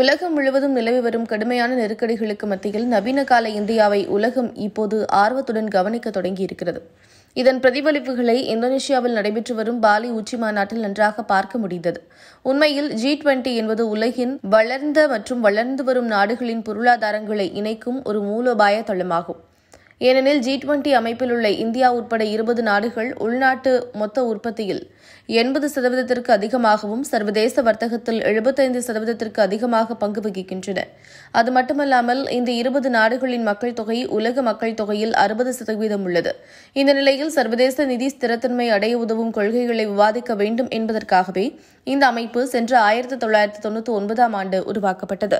உலகம் முழுவதும் நிலவி வரும் கடுமையான நெருக்கடிகளுக்கு மத்தியில் நவீன கால இந்தியாவை உலகம் இப்போது ஆர்வத்துடன் கவனிக்க தொடங்கியிருக்கிறது இதன் பிரதிபலிப்புகளை இந்தோனேஷியாவில் நடைபெற்று வரும் பாலி உச்சி மாநாட்டில் நன்றாக பார்க்க முடிந்தது உண்மையில் ஜி டுவெண்டி என்பது உலகின் வளர்ந்த மற்றும் வளர்ந்து வரும் நாடுகளின் பொருளாதாரங்களை இணைக்கும் ஒரு மூலோபாய தளமாகும் ஏனெனில் ஜி டுவெண்டி அமைப்பில் உள்ள இந்தியா உட்பட இருபது நாடுகள் உள்நாட்டு மொத்த உற்பத்தியில் எண்பது சதவீதத்திற்கு அதிகமாகவும் சர்வதேச வர்த்தகத்தில் எழுபத்தைந்து சதவீதத்திற்கு அதிகமாக பங்கு வகிக்கின்றன அது மட்டுமல்லாமல் இந்த இருபது நாடுகளின் மக்கள் தொகை உலக மக்கள் தொகையில் அறுபது சதவீதம் உள்ளது இந்த நிலையில் சர்வதேச நிதி ஸ்திரத்தன்மை அடைய உதவும் கொள்கைகளை விவாதிக்க வேண்டும் என்பதற்காகவே இந்த அமைப்பு சென்ற ஆயிரத்தி தொள்ளாயிரத்தி தொன்னூத்தி ஒன்பதாம் ஆண்டு உருவாக்கப்பட்டது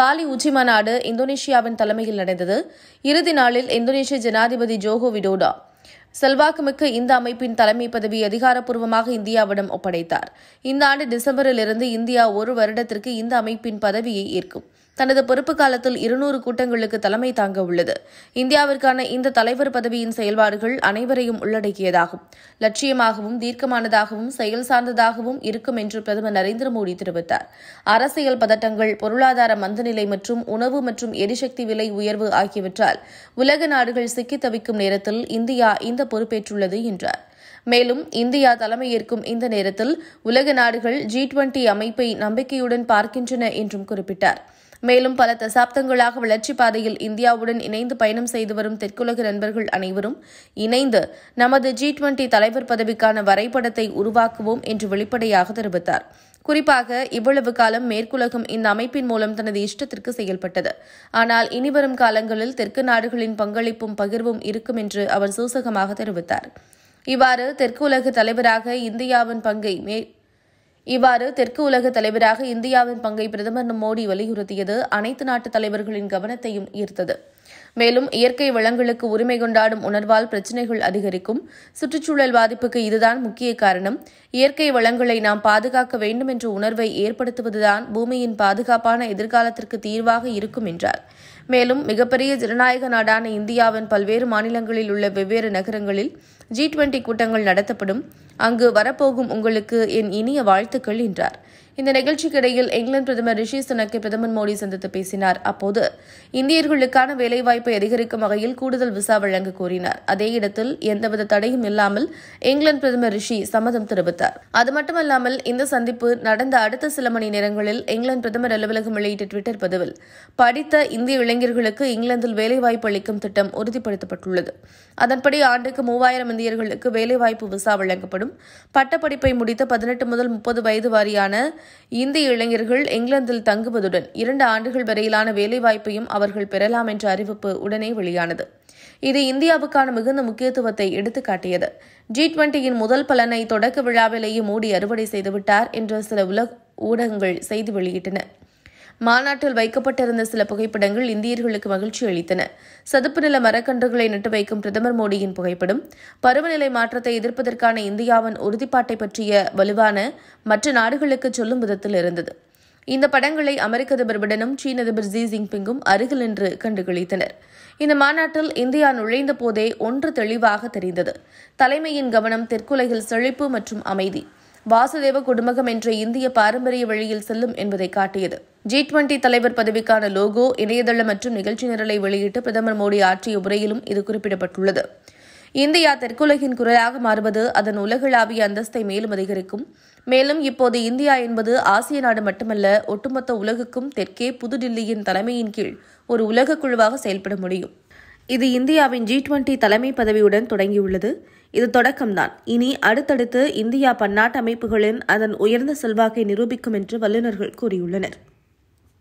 பாலி உச்சி மாநாடு இந்தோனேஷியாவின் தலைமையில் நடந்தது இறுதி நாளில் இந்தோ இந்தோனேஷிய ஜனாதிபதி ஜோகோ விடோடா செல்வாக்குமிக்க இந்த அமைப்பின் தலைமை பதவி அதிகாரப்பூர்வமாக இந்தியாவிடம் ஒப்படைத்தார் இந்த ஆண்டு டிசம்பரிலிருந்து இந்தியா ஒரு வருடத்திற்கு இந்த அமைப்பின் பதவியை ஏற்கும் தனது பொறுப்பு காலத்தில் இருநூறு கூட்டங்களுக்கு தலைமை தாங்க உள்ளது இந்தியாவிற்கான இந்த தலைவர் பதவியின் செயல்பாடுகள் அனைவரையும் உள்ளடக்கியதாகும் லட்சியமாகவும் தீர்க்கமானதாகவும் செயல் சார்ந்ததாகவும் இருக்கும் என்று பிரதமர் நரேந்திர மோடி தெரிவித்தார் அரசியல் பதட்டங்கள் பொருளாதார மந்தநிலை மற்றும் உணவு மற்றும் எரிசக்தி விலை உயர்வு ஆகியவற்றால் உலக நாடுகள் சிக்கி தவிக்கும் நேரத்தில் இந்தியா இந்த பொறுப்பேற்றுள்ளது என்றார் மேலும் இந்தியா தலைமையேற்கும் இந்த நேரத்தில் உலக நாடுகள் ஜி டுவெண்டி அமைப்பை நம்பிக்கையுடன் பார்க்கின்றன என்றும் குறிப்பிட்டார் மேலும் பல தசாப்தங்களாக வளர்ச்சிப் பாதையில் இந்தியாவுடன் இணைந்து பயணம் செய்து வரும் தெற்குலக நண்பர்கள் அனைவரும் இணைந்து நமது ஜி டுவெண்டி தலைவர் பதவிக்கான வரைபடத்தை உருவாக்குவோம் என்று வெளிப்படையாக தெரிவித்தார் குறிப்பாக இவ்வளவு காலம் மேற்குலகம் இந்த அமைப்பின் மூலம் தனது இஷ்டத்திற்கு செயல்பட்டது ஆனால் இனிவரும் காலங்களில் தெற்கு நாடுகளின் பங்களிப்பும் பகிர்வும் இருக்கும் என்று அவர் சூசகமாக தெரிவித்தார் இவ்வாறு தெற்கு உலக தலைவராக இந்தியாவின் பங்கை இவ்வாறு தெற்கு உலக தலைவராக இந்தியாவின் பங்கை பிரதமர் மோடி வலியுறுத்தியது அனைத்து நாட்டு தலைவர்களின் கவனத்தையும் ஈர்த்தது மேலும் இயற்கை வளங்களுக்கு உரிமை கொண்டாடும் உணர்வால் பிரச்சினைகள் அதிகரிக்கும் சுற்றுச்சூழல் பாதிப்புக்கு இதுதான் முக்கிய காரணம் இயற்கை வளங்களை நாம் பாதுகாக்க வேண்டும் என்ற உணர்வை ஏற்படுத்துவதுதான் பூமியின் பாதுகாப்பான எதிர்காலத்திற்கு தீர்வாக இருக்கும் என்றார் மேலும் மிகப்பெரிய ஜனநாயக நாடான இந்தியாவின் பல்வேறு மாநிலங்களில் உள்ள வெவ்வேறு நகரங்களில் ஜி டுவெண்டி கூட்டங்கள் நடத்தப்படும் அங்கு வரப்போகும் உங்களுக்கு என் இனிய வாழ்த்துக்கள் என்றார் இந்த இடையில் இங்கிலாந்து பிரதமர் ரிஷி சுனக்கை பிரதமர் மோடி சந்தித்து பேசினார் அப்போது இந்தியர்களுக்கான வேலைவாய்ப்பை அதிகரிக்கும் வகையில் கூடுதல் விசா வழங்க கோரினார் அதே இடத்தில் எந்தவித தடையும் இல்லாமல் இங்கிலாந்து பிரதமர் ரிஷி சம்மதம் தெரிவித்தார் அது மட்டுமல்லாமல் இந்த சந்திப்பு நடந்த அடுத்த சில மணி நேரங்களில் இங்கிலாந்து பிரதமர் அலுவலகம் வெளியிட்ட டுவிட்டர் பதிவில் படித்த இந்திய இளைஞர்களுக்கு இங்கிலாந்தில் வேலைவாய்ப்பு அளிக்கும் திட்டம் உறுதிப்படுத்தப்பட்டுள்ளது அதன்படி ஆண்டுக்கு மூவாயிரம் இந்தியர்களுக்கு வேலைவாய்ப்பு விசா வழங்கப்படும் பட்டப்படிப்பை முடித்த பதினெட்டு முதல் முப்பது வயது வாரியான இந்திய இளைஞர்கள் இங்கிலாந்தில் தங்குவதுடன் இரண்டு ஆண்டுகள் வரையிலான வேலைவாய்ப்பையும் அவர்கள் பெறலாம் என்ற அறிவிப்பு உடனே வெளியானது இது இந்தியாவுக்கான மிகுந்த முக்கியத்துவத்தை எடுத்துக்காட்டியது ஜி டுவெண்டியின் முதல் பலனை தொடக்க விழாவிலேயே மோடி அறுவடை செய்துவிட்டார் என்று சில உலக ஊடகங்கள் செய்தி வெளியிட்டன மாநாட்டில் வைக்கப்பட்டிருந்த சில புகைப்படங்கள் இந்தியர்களுக்கு மகிழ்ச்சி அளித்தன சதுப்பு நில மரக்கன்றுகளை நட்டு வைக்கும் பிரதமர் மோடியின் புகைப்படம் பருவநிலை மாற்றத்தை எதிர்ப்பதற்கான இந்தியாவின் உறுதிப்பாட்டை பற்றிய வலுவான மற்ற நாடுகளுக்கு சொல்லும் விதத்தில் இருந்தது இந்த படங்களை அமெரிக்க அதிபர் பிடனும் சீன அதிபர் ஜி ஜின்பிங்கும் அருகில் நின்று கண்டுகளித்தனர் இந்த மாநாட்டில் இந்தியா நுழைந்த போதே ஒன்று தெளிவாக தெரிந்தது தலைமையின் கவனம் தெற்குலகில் செழிப்பு மற்றும் அமைதி வாசுதேவ குடும்பகம் என்ற இந்திய பாரம்பரிய வழியில் செல்லும் என்பதை காட்டியது ஜி டுவெண்டி தலைவர் பதவிக்கான லோகோ இணையதளம் மற்றும் நிகழ்ச்சி நிரலை வெளியிட்டு பிரதமர் மோடி ஆற்றிய உரையிலும் இது குறிப்பிடப்பட்டுள்ளது இந்தியா தெற்குலகின் குரலாக மாறுவது அதன் உலகளாவிய அந்தஸ்தை மேலும் அதிகரிக்கும் மேலும் இப்போது இந்தியா என்பது ஆசிய நாடு மட்டுமல்ல ஒட்டுமொத்த உலகுக்கும் தெற்கே புதுடில்லியின் தலைமையின் கீழ் ஒரு உலக குழுவாக செயல்பட முடியும் இது இந்தியாவின் ஜி டுவெண்டி தலைமை பதவியுடன் தொடங்கியுள்ளது இது தொடக்கம்தான் இனி அடுத்தடுத்து இந்தியா பன்னாட்டு அமைப்புகளின் அதன் உயர்ந்த செல்வாக்கை நிரூபிக்கும் என்று வல்லுநர்கள் கூறியுள்ளனர்